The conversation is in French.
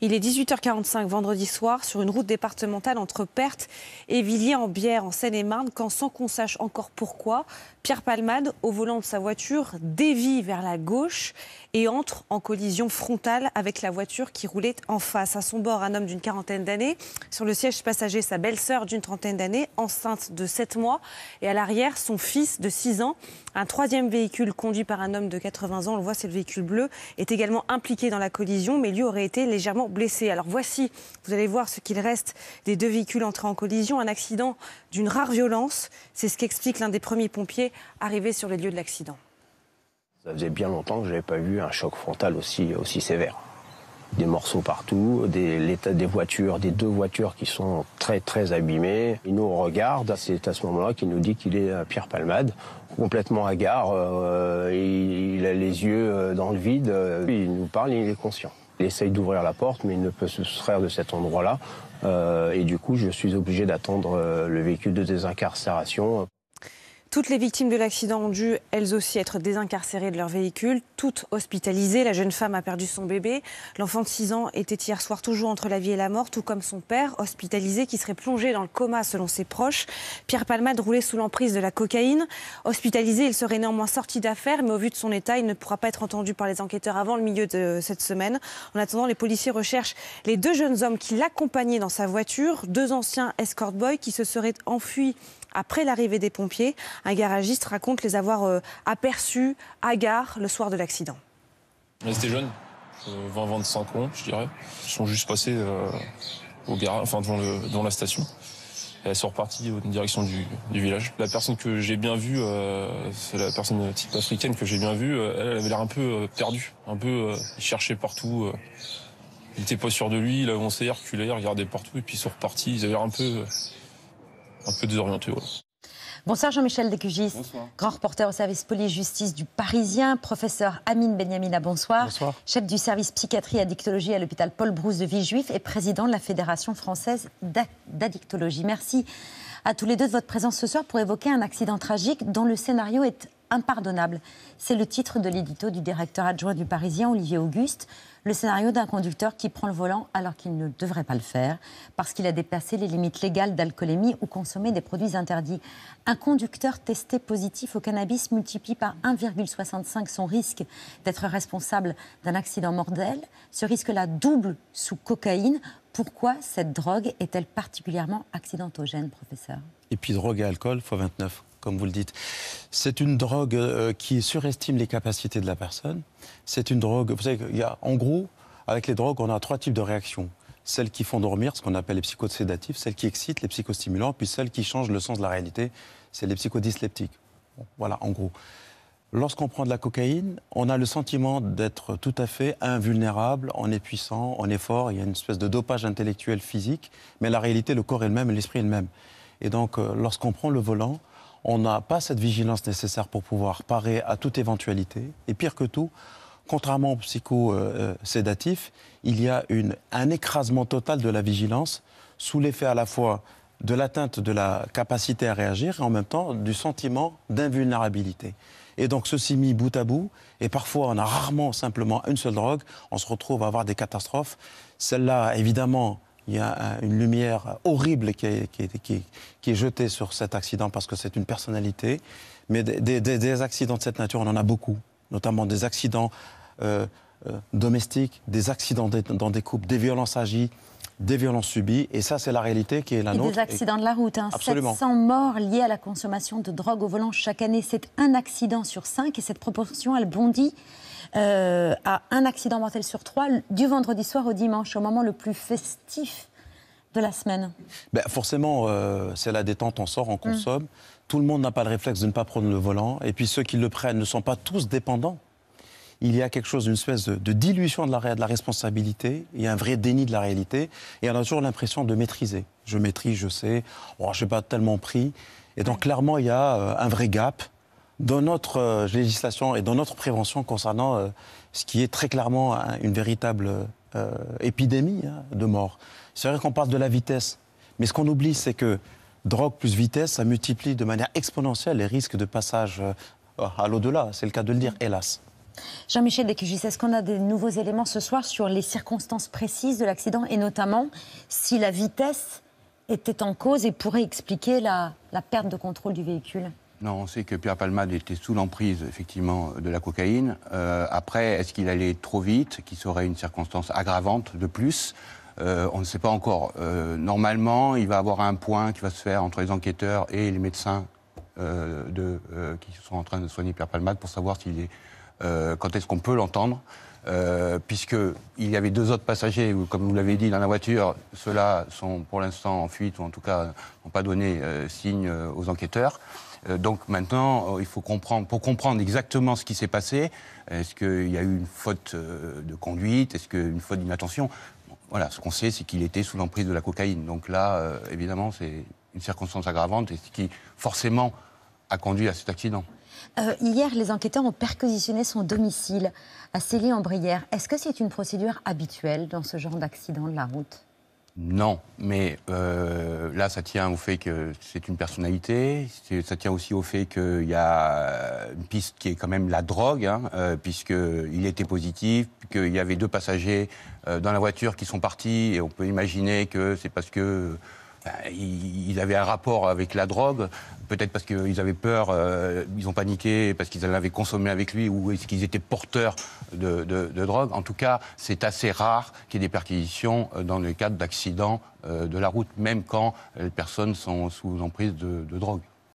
Il est 18h45 vendredi soir sur une route départementale entre Perthes et Villiers-en-Bière en, en Seine-et-Marne quand, sans qu'on sache encore pourquoi, Pierre Palmade, au volant de sa voiture, dévie vers la gauche et entre en collision frontale avec la voiture qui roulait en face. À son bord, un homme d'une quarantaine d'années, sur le siège passager, sa belle-sœur d'une trentaine d'années, enceinte de 7 mois, et à l'arrière, son fils de 6 ans. Un troisième véhicule conduit par un homme de 80 ans, on le voit, c'est le véhicule bleu, est également impliqué dans la collision, mais lui aurait été légèrement blessé. Alors voici, vous allez voir ce qu'il reste des deux véhicules entrés en collision, un accident d'une rare violence. C'est ce qu'explique l'un des premiers pompiers arrivés sur les lieux de l'accident. Ça faisait bien longtemps que je n'avais pas vu un choc frontal aussi, aussi sévère. Des morceaux partout, l'état des voitures, des deux voitures qui sont très très abîmées. Il nous regarde, c'est à ce moment-là qu'il nous dit qu'il est Pierre Palmade, complètement hagard, euh, il, a les yeux euh, dans le vide, il nous parle, il est conscient. Il essaye d'ouvrir la porte, mais il ne peut se soustraire de cet endroit-là. Euh, et du coup, je suis obligé d'attendre euh, le véhicule de désincarcération. Toutes les victimes de l'accident ont dû, elles aussi, être désincarcérées de leur véhicule, toutes hospitalisées. La jeune femme a perdu son bébé. L'enfant de 6 ans était hier soir toujours entre la vie et la mort, tout comme son père, hospitalisé, qui serait plongé dans le coma selon ses proches. Pierre Palmade roulait sous l'emprise de la cocaïne. Hospitalisé, il serait néanmoins sorti d'affaire, mais au vu de son état, il ne pourra pas être entendu par les enquêteurs avant le milieu de cette semaine. En attendant, les policiers recherchent les deux jeunes hommes qui l'accompagnaient dans sa voiture, deux anciens escort boys qui se seraient enfuis après l'arrivée des pompiers. Un garagiste raconte les avoir euh, aperçus à gare le soir de l'accident. Ils étaient jeunes, 20-25 ans, je dirais. Ils sont juste passés euh, au garage, enfin devant, la station. Et elles sont reparties en direction du, village. La personne que j'ai bien vue, euh, c'est la personne type africaine que j'ai bien vue, elle avait l'air un peu perdue, un peu cherchait partout. il était pas sûr de lui, il avançait, reculait, regardait partout, et puis ils sont repartis. Ils avaient l'air un peu un peu désorienté. Bonsoir Jean-Michel Decugis, grand reporter au service police-justice du Parisien, professeur Amine Benyamina, bonsoir. bonsoir. Chef du service psychiatrie addictologie à l'hôpital Paul Brousse de Villejuif et président de la Fédération française d'addictologie. Merci à tous les deux de votre présence ce soir pour évoquer un accident tragique dont le scénario est impardonnable. C'est le titre de l'édito du directeur adjoint du Parisien, Olivier Auguste. Le scénario d'un conducteur qui prend le volant alors qu'il ne devrait pas le faire, parce qu'il a dépassé les limites légales d'alcoolémie ou consommé des produits interdits. Un conducteur testé positif au cannabis multiplie par 1,65 son risque d'être responsable d'un accident mortel. Ce risque-là double sous cocaïne. Pourquoi cette drogue est-elle particulièrement accidentogène, professeur Et puis drogue et alcool, x 29 comme vous le dites. C'est une drogue euh, qui surestime les capacités de la personne. C'est une drogue. Vous savez, y a, en gros, avec les drogues, on a trois types de réactions. Celles qui font dormir, ce qu'on appelle les psychosédatifs, celles qui excitent, les psychostimulants, puis celles qui changent le sens de la réalité, c'est les psychodysleptiques. voilà, en gros. Lorsqu'on prend de la cocaïne, on a le sentiment d'être tout à fait invulnérable, on est puissant, on est fort, il y a une espèce de dopage intellectuel physique, mais la réalité, le corps est le même, l'esprit est le même. Et donc, euh, lorsqu'on prend le volant, on n'a pas cette vigilance nécessaire pour pouvoir parer à toute éventualité. Et pire que tout, contrairement aux psychosédatifs, euh, euh, il y a un écrasement total de la vigilance sous l'effet à la fois de l'atteinte de la capacité à réagir et en même temps du sentiment d'invulnérabilité. Et donc ceci mis bout à bout, et parfois on a rarement simplement une seule drogue, on se retrouve à avoir des catastrophes. Celle-là, évidemment, il y a euh, une lumière horrible qui est, qui qui jetée sur cet accident parce que c'est une personnalité. Mais des, accidents de cette nature, on en a beaucoup, notamment des accidents euh, euh, domestiques, des accidents dans des couples, des violences agies, des violences subies. Et ça, c'est la réalité qui est la nôtre. Des accidents de la route, 700 hein. morts liés à la consommation de drogue au volant chaque année. C'est un accident sur cinq et cette proportion, elle bondit. à un accident mortel sur trois du vendredi soir au dimanche, au moment le plus festif la semaine ben, Forcément, euh, c'est la détente, on sort, on mm. consomme. Tout le monde n'a pas le réflexe de ne pas prendre le volant. Et puis ceux qui le prennent ne sont pas tous dépendants. Il y a quelque chose, une espèce de, dilution de la, de la responsabilité. Il y a un vrai déni de la réalité. Et on a toujours l'impression de maîtriser. Je maîtrise, je sais. Oh, je n'ai pas tellement pris. Et donc, clairement, il y a euh, un vrai gap dans notre euh, législation et dans notre prévention concernant ce qui est très clairement hein, une véritable euh, épidémie hein, de mort. C'est vrai qu'on parle de la vitesse, mais ce qu'on oublie, c'est que drogue plus vitesse, ça multiplie de manière exponentielle les risques de passage euh, à l'au-delà. C'est le cas de le dire, hélas. Jean-Michel Descugis, est-ce qu'on a des nouveaux éléments ce soir sur les circonstances précises de l'accident et notamment si la vitesse était en cause et pourrait expliquer la perte de contrôle du véhicule non, on sait que Pierre Palmade était sous l'emprise, effectivement, de la cocaïne. Euh, après, est-ce qu'il allait trop vite, qui serait une circonstance aggravante de plus euh, on ne sait pas encore. Euh, normalement, il va y avoir un point qui va se faire entre les enquêteurs et les médecins qui sont en train de soigner Pierre Palmade pour savoir est, quand est-ce qu'on peut l'entendre. Euh, puisqu'il y avait deux autres passagers, comme vous l'avez dit, dans la voiture. Ceux-là sont pour l'instant en fuite, ou en tout cas n'ont pas donné signe aux enquêteurs. Euh, donc maintenant, euh, il faut comprendre, pour comprendre exactement ce qui s'est passé, est-ce qu'il y a eu une faute euh, de conduite, est-ce qu'une faute d'inattention voilà, ce qu'on sait, c'est qu'il était sous l'emprise de la cocaïne. Donc là, évidemment, c'est une circonstance aggravante et ce qui, forcément, a conduit à cet accident. hier, les enquêteurs ont perquisitionné son domicile à Célie-en-Brière. Est-ce que c'est une procédure habituelle dans ce genre d'accident de la route non, mais euh, là, ça tient au fait que c'est une personnalité, ça tient aussi au fait qu'il y a euh, une piste qui est quand même la drogue, hein, euh, puisqu'il était positif, qu'il y avait deux passagers dans la voiture qui sont partis, et on peut imaginer que c'est parce que ils avaient un rapport avec la drogue, peut-être parce qu'ils avaient peur, euh, ils ont paniqué parce qu'ils l'avaient consommé avec lui ou est-ce qu'ils étaient porteurs de, drogue. En tout cas, c'est assez rare qu'il y ait des perquisitions euh, dans le cadre d'accidents euh, de la route, même quand les personnes sont sous emprise de drogue.